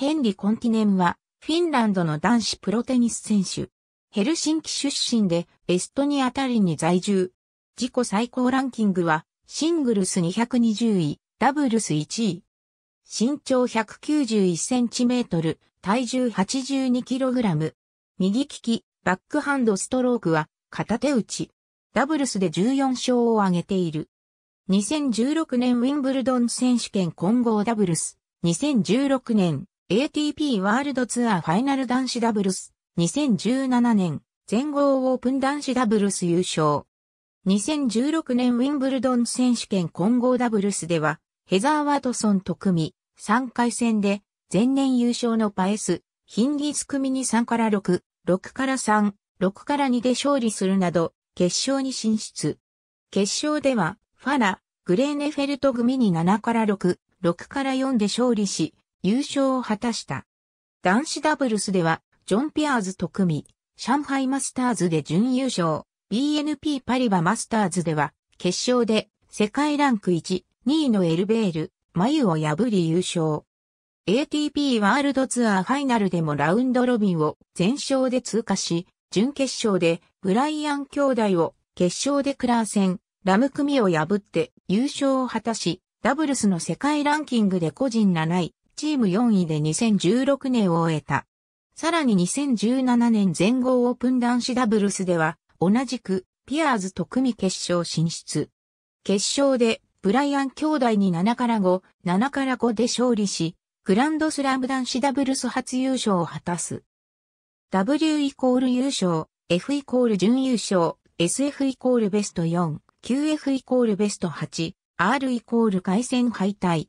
ヘンリ・コンティネンは、フィンランドの男子プロテニス選手。ヘルシンキ出身で、エストニアタリに在住。自己最高ランキングは、シングルス220位、ダブルス1位。身長1 9 1トル、体重8 2ラム。右利き、バックハンドストロークは、片手打ち。ダブルスで14勝を挙げている。2016年ウィンブルドン選手権混合ダブルス。2016年 ATP ワールドツアーファイナル男子ダブルス、2017年、全豪オープン男子ダブルス優勝。2016年ウィンブルドン選手権混合ダブルスでは、ヘザー・ワトソンと組、3回戦で、前年優勝のパエス、ヒンギス組に3から6、6から3、6から2で勝利するなど、決勝に進出。決勝では、ファラ、グレーネフェルト組に7から6、6から4で勝利し、優勝を果たした。男子ダブルスでは、ジョン・ピアーズと組み、上海マスターズで準優勝、BNP パリバマスターズでは、決勝で世界ランク1、2位のエルベール、眉を破り優勝。ATP ワールドツアーファイナルでもラウンドロビンを全勝で通過し、準決勝でブライアン兄弟を決勝でクラーセン、ラム組を破って優勝を果たし、ダブルスの世界ランキングで個人7位、チーム4位で2016年を終えた。さらに2017年全豪オープン男子ダブルスでは、同じく、ピアーズと組決勝進出。決勝で、ブライアン兄弟に7から5、7から5で勝利し、グランドスラム男子ダブルス初優勝を果たす。W イコール優勝、F イコール準優勝、SF イコールベスト4、QF イコールベスト8、R イコール回戦敗退。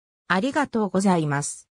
ありがとうございます。